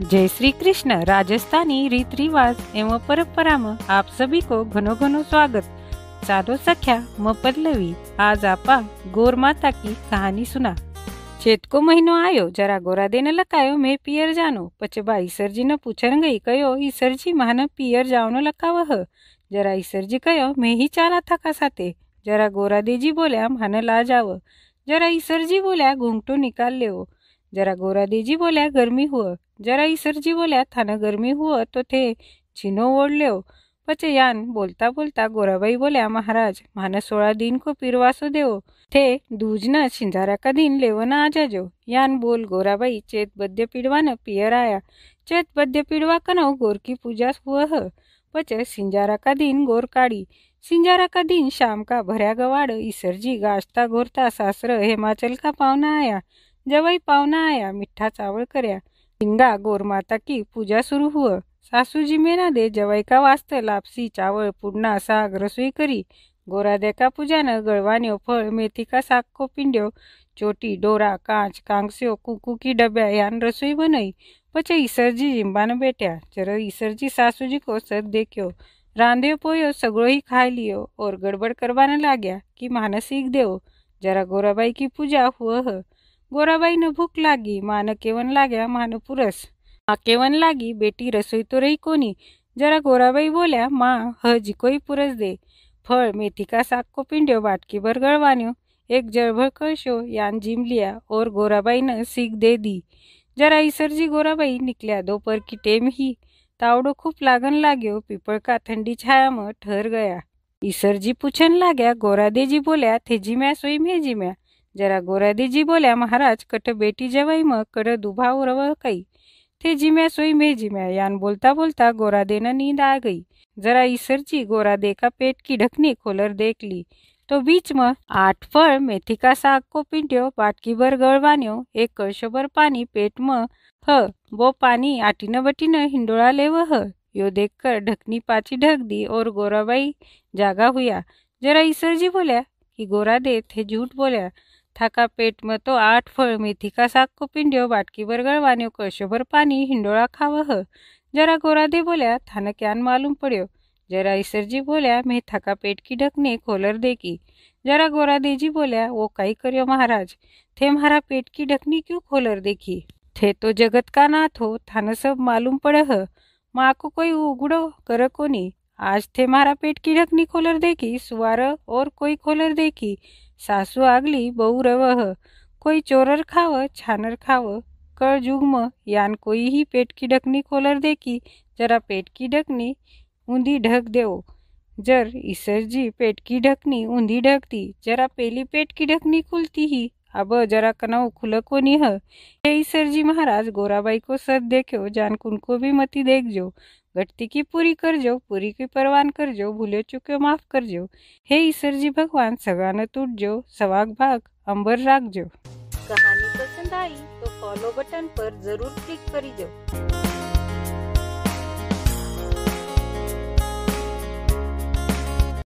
जय श्री कृष्ण राजस्थानी रीत रिवाज एवं परंपरा में आप सभी को घनो घनो स्वागत चालो सख्या म पल्लवी आज आप गोर माता की कहानी सुना चेत को महीनो आयो जरा गोरा देने लकायो मैं पियर जानो पचबा ईसर जी ने पूछण गई कयो ईसर जी महान पियर जावनो लकाव जरा ईसर जी कयो मैं ही चाला था का साथे जरा गोरा देजी बोल्या महान ला जाव जरा ईसर जी बोल्या घूंघटो निकाल लेवो जरा गोरा देजी बोल्या गर्मी हुआ जरा ईसरजी बोल्या थान गर्मी हुअ तो थे चिनो ओढ ल्यो पचे यान बोलता बोलता गोराबाई बोल्या महाराज सोळा दिन को पिरवासु देव थे दूध न शिंजारा का दिन लेवन आजाजो यान बोल गोराबाई चेत बद्य न पियर आया चेत बद्य पिडवा कनो गोरकी पूजा हुअह पचे शिंजारा का दिन गोर काडी सिंजारा का दिन शाम का भऱ्या गवाड ईसर्जी गाछता गोरता सासर हेमाचल का पावना आया जवाई पावना आया मिठा चावल करया झिंगा गोर माता की पूजा शुरू हुआ सासू जी मेना दे जवाई का वास्ते लापसी चावल पूर्णा साग रसोई करी गोरा देखा पूजा न गड़वानियों फल मेथी का साग को पिंडियो चोटी डोरा कांच कांगसियों कुकू की डब्या यान रसोई बनाई पचे ईसर जी जिम्बा ने बैठा चरो ईश्वर जी सासू जी को सद देखो रांधियो पोयो सगड़ो ही खा लियो और गड़बड़ करवाने लाग्या कि मानसिक देव जरा गोराबाई की पूजा हुआ है ગોરાબાઈને ભૂખ લાગી માને કેવન લાગ્યા માને પુરસ માં કેવન લાગી બેટી રસોઈ તો રહી કોની જરા ગોરાબાઈ બોલ્યા માં હજી કોઈ પુરસ દે ફળ મેથી કા શાક કો પીંડ્યો બાટકી ભર ગળવાનું એક જળભર કરશો યાન જીમ लिया और गोराबाई ने सीख दे दी जरा ईसर जी गोराबाई निकल्या दोपहर की टेम ही तावड़ो खूब लागन लाग्यो पीपल का ठंडी छाया में ठहर गया ईसर जी पूछन लाग्या गोरादे जी बोल्या थे जी मैं सोई मैं जी मैं जरा गोरादीजी बोल्या महाराज कट बेटी जेवाई मग कट दुभा उरव काही ते जिम्या सोई मे जिम्या यान बोलता बोलता गोरादेनं नींद आ गई जरा इसरची गोरादे का पेट की ढकनी खोलर ली तो बीच म आठ फळ मेथी का साग को पिंट्यो भर गळवान्यो एक कळशभर पाणी पेट म ह वो पाणी आटीनं बटीनं हिंडोळा लेव ह यो देखकर ढकनी पाची ढक दी और गोराबाई जागा हुया जरा इसरजी बोल्या कि गोरादे थे झूठ बोल्या थाका पेट तो आठ फळ मेथी का साको पिंडिओ बाटकी वर गळवानिओ पाणी हिंडोळा खाव ह जरा गोरादे बोल्या थान क्यान मालूम पड्यो जरा ईश्वरजी बोल्या मे थाका पेट की ढकने खोलर देखी जरा गोरादेजी बोल्या वो काय करो महाराज थे मारा पेट की ढकनी क्यों खोलर देखी थे तो जगत का नाथ हो थान सब मालूम पड माको कोई उगडो कर कोनी आज थे मारा पेट की ढकनी खोलर देखी સુવાર और कोई खोलर देखी સાસુ आगली બહુ રવહ કોઈ ચોરર ખાવ છાનર ખાવ कर जुगम यान कोई ही पेट की ढकनी खोलर देखी जरा पेट की ढकनी ऊंधी ढक देव जर ईसर जी पेट की ढकनी ऊंधी ढकती जरा पेली पेट की ढकनी खुलती ही अब जरा कनाऊ खुलको निह यही सरजी महाराज गोराबाई को सद देखो जानकुन को भी मती देख जो घटती की पूरी कर जो पूरी की परवान कर जो भूले चुके माफ कर जो हे ईश्वर जी भगवान सगान टूट जो सवाग भाग अंबर राख जो कहानी पसंद आई तो फॉलो बटन पर जरूर क्लिक करी जो